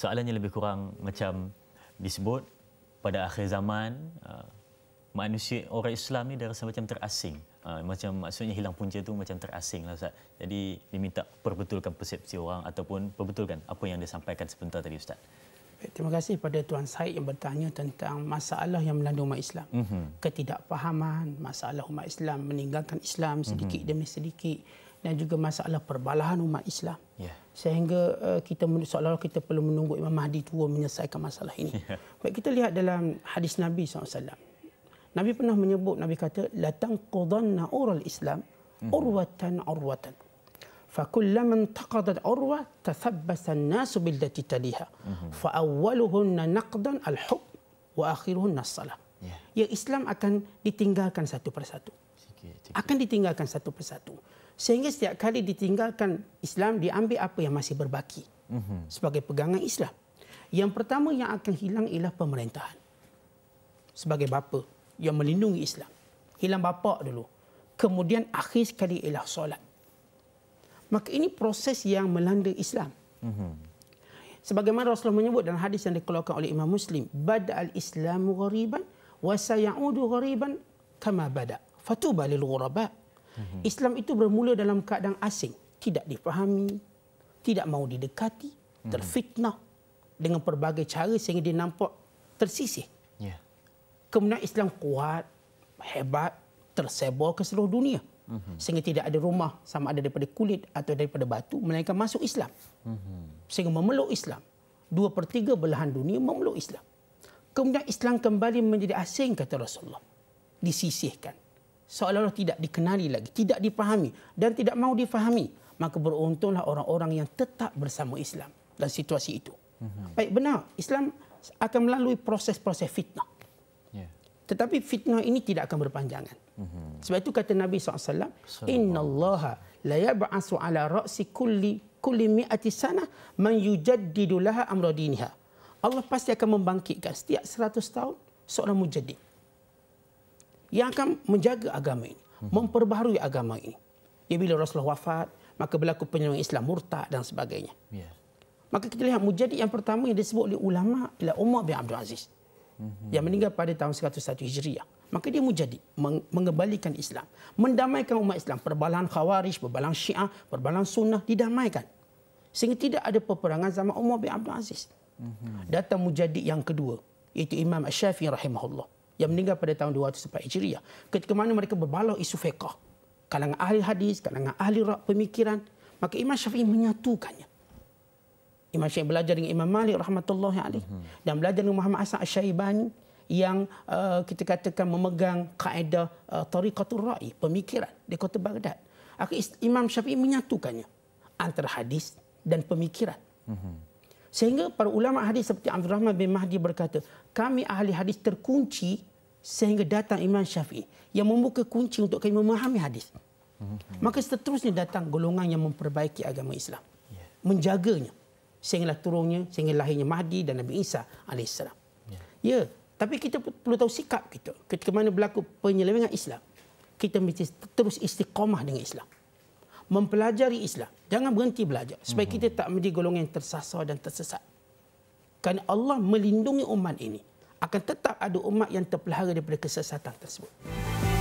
soalannya lebih kurang macam disebut pada akhir zaman uh, manusia orang Islam ni dia rasa macam terasing uh, macam maksudnya hilang punca tu macam terasing lah Ustaz jadi diminta perbetulkan persepsi orang ataupun perbetulkan apa yang dia sampaikan sebentar tadi Ustaz Terima kasih kepada Tuan Said yang bertanya tentang masalah yang melanda umat Islam. Mm -hmm. Ketidakfahaman, masalah umat Islam meninggalkan Islam sedikit mm -hmm. demi sedikit dan juga masalah perbalahan umat Islam. Yeah. Sehingga uh, kita seolah-olah kita perlu menunggu Imam Mahdi tua menyelesaikan masalah ini. Yeah. Baik kita lihat dalam hadis Nabi SAW. Nabi pernah menyebut Nabi kata latang qadanna ural Islam mhm. urwatan urwatan. Mm فكلما انتقضت عروة تثبت الناس بالتي تليها فأولهن نقدا الحب وآخرهن الصلاة Ya. ya Islam akan ditinggalkan satu persatu. Akan ditinggalkan satu persatu. Sehingga setiap kali ditinggalkan Islam diambil apa yang masih berbaki. Mhm. Sebagai pegangan Islam. Yang pertama yang akan hilang ialah pemerintahan. Sebagai bapa yang melindungi Islam. Hilang bapa dulu. Kemudian akhir sekali ialah solat. Maka ini proses yang melanda Islam. Mhm. Sebagaimana Rasulullah menyebut dalam hadis yang dikeluarkan oleh Imam Muslim, "Bada'al Islam ghariban wa sayaudu ghariban kama bada." Fatuba lil ghuraba. Mhm. Islam itu bermula dalam keadaan asing, tidak difahami, tidak mau didekati, mhm. terfitnah dengan pelbagai cara sehingga dia nampak tersisih. Yeah. Kemudian Islam kuat, hebat, tersebar ke seluruh dunia. mm hmm sehingga tidak ada rumah sama ada daripada kulit atau daripada batu melainkan masuk Islam mm-hmm. sehingga memeluk Islam dua per tiga belahan dunia memeluk Islam kemudian Islam kembali menjadi asing kata Rasulullah disisihkan seolah-olah tidak dikenali lagi tidak dipahami dan tidak mahu difahami maka beruntunglah orang-orang yang tetap bersama Islam dalam situasi itu mm-hmm. baik benar Islam akan melalui proses-proses fitnah tetapi fitnah ini tidak akan berpanjangan. Mhm. Sebab itu kata Nabi SAW, Innallaha la yab'asu ala ra'si kulli kulli mi'ati sana man yujaddidu laha amradiniha. Allah pasti akan membangkitkan setiap seratus tahun seorang mujaddid. Yang akan menjaga agama ini. Mhm. Memperbaharui agama ini. Ya bila Rasulullah wafat, maka berlaku penyelenggaraan Islam murtad dan sebagainya. Yeah. Maka kita lihat mujadid yang pertama yang disebut oleh ulama ialah Umar bin Abdul Aziz. hmm Mm-hmm. yang meninggal pada tahun 101 Hijriah. Maka dia mujadid mengembalikan Islam, mendamaikan umat Islam, perbalahan khawarij, perbalahan Syiah, perbalahan sunnah didamaikan. Sehingga tidak ada peperangan zaman Umar bin Abdul Aziz. Mm-hmm. Datang mujadid yang kedua, iaitu Imam Asy-Syafi'i rahimahullah yang meninggal pada tahun 204 Hijriah. Ketika mana mereka berbalah isu fiqh, kalangan ahli hadis, kalangan ahli rak pemikiran, maka Imam Syafi'i menyatukannya. Imam Syekh belajar dengan Imam Malik rahmatullahi alaih mhm. dan belajar dengan Muhammad Asad Asy-Syaibani yang uh, kita katakan memegang kaedah uh, tariqatul ra'i pemikiran di kota Baghdad. Akhirnya Imam Syafi'i menyatukannya antara hadis dan pemikiran. Mhm. Sehingga para ulama hadis seperti Abdul Rahman bin Mahdi berkata, kami ahli hadis terkunci sehingga datang Imam Syafi'i yang membuka kunci untuk kami memahami hadis. Mhm. Maka seterusnya datang golongan yang memperbaiki agama Islam. Ya. Menjaganya sehingga turunnya, sehingga lahirnya Mahdi dan Nabi Isa AS. Ya. ya, tapi kita perlu tahu sikap kita. Ketika mana berlaku penyelewengan Islam, kita mesti terus istiqamah dengan Islam. Mempelajari Islam. Jangan berhenti belajar. Supaya hmm. kita tak menjadi golongan yang tersasar dan tersesat. Kerana Allah melindungi umat ini. Akan tetap ada umat yang terpelihara daripada kesesatan tersebut.